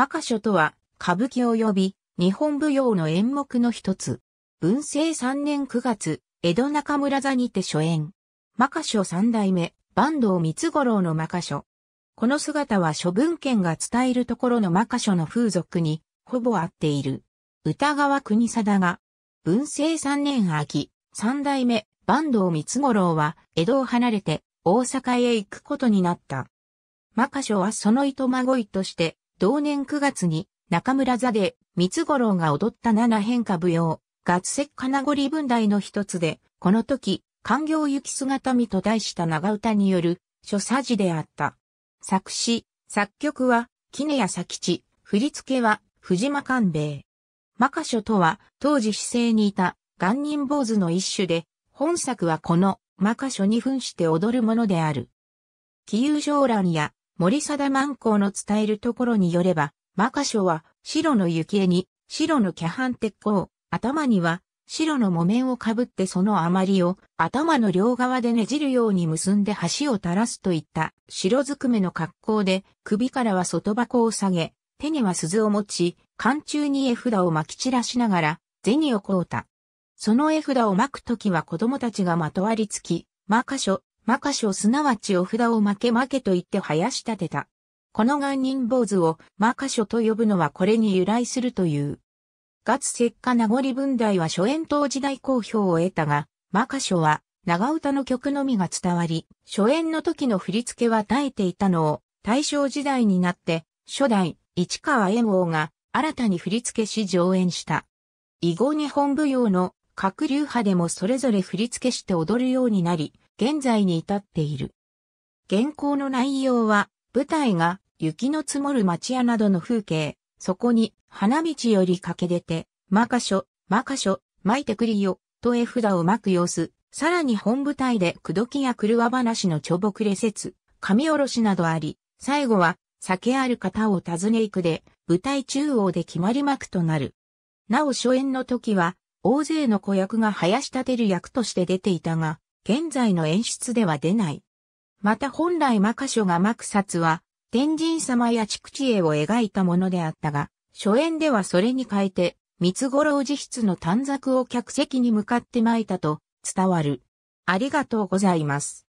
マカショとは、歌舞伎及び日本舞踊の演目の一つ。文政三年九月、江戸中村座にて初演。マカショ三代目、坂東三五郎のマカショ。この姿は諸文献が伝えるところのマカショの風俗に、ほぼ合っている。歌川国貞が、文政三年秋、三代目、坂東三五郎は、江戸を離れて、大阪へ行くことになった。マカショはその糸ごいとして、同年9月に中村座で三五郎が踊った七変化舞踊、合石金堀文題の一つで、この時、官業行き姿見と題した長唄による諸作事であった。作詞、作曲は、杵屋佐吉、振り付けは、藤間官兵衛。マカショとは、当時市政にいた、元人坊主の一種で、本作はこの、マカショに扮して踊るものである。気遊上覧や、森貞万光の伝えるところによれば、マカショは白の雪絵に白のキャハン鉄鋼、頭には白の木綿をかぶってその余りを頭の両側でねじるように結んで橋を垂らすといった白ずくめの格好で首からは外箱を下げ、手には鈴を持ち、寒中に絵札を撒き散らしながら銭を凍った。その絵札を撒くときは子供たちがまとわりつき、マカショ、マカショすなわちお札を負け負けと言って生やし立てた。この元人坊主をマカショと呼ぶのはこれに由来するという。月石化名残文題は初演当時代好評を得たが、マカショは長唄の曲のみが伝わり、初演の時の振り付けは耐えていたのを、大正時代になって、初代、市川猿翁が新たに振り付けし上演した。以後日本舞踊の各流派でもそれぞれ振り付けして踊るようになり、現在に至っている。原稿の内容は、舞台が雪の積もる町屋などの風景、そこに花道より駆け出て、まかしょ、まかしょ、巻いてくりよ、と絵札を巻く様子、さらに本舞台で口説きや狂わ話のちょぼくれ説、紙おろしなどあり、最後は、酒ある方を訪ね行くで、舞台中央で決まり幕となる。なお初演の時は、大勢の子役が生やし立てる役として出ていたが、現在の演出では出ない。また本来マカショがマクサツは、天神様や畜地絵を描いたものであったが、初演ではそれに変えて、三つ五郎自筆の短冊を客席に向かって巻いたと伝わる。ありがとうございます。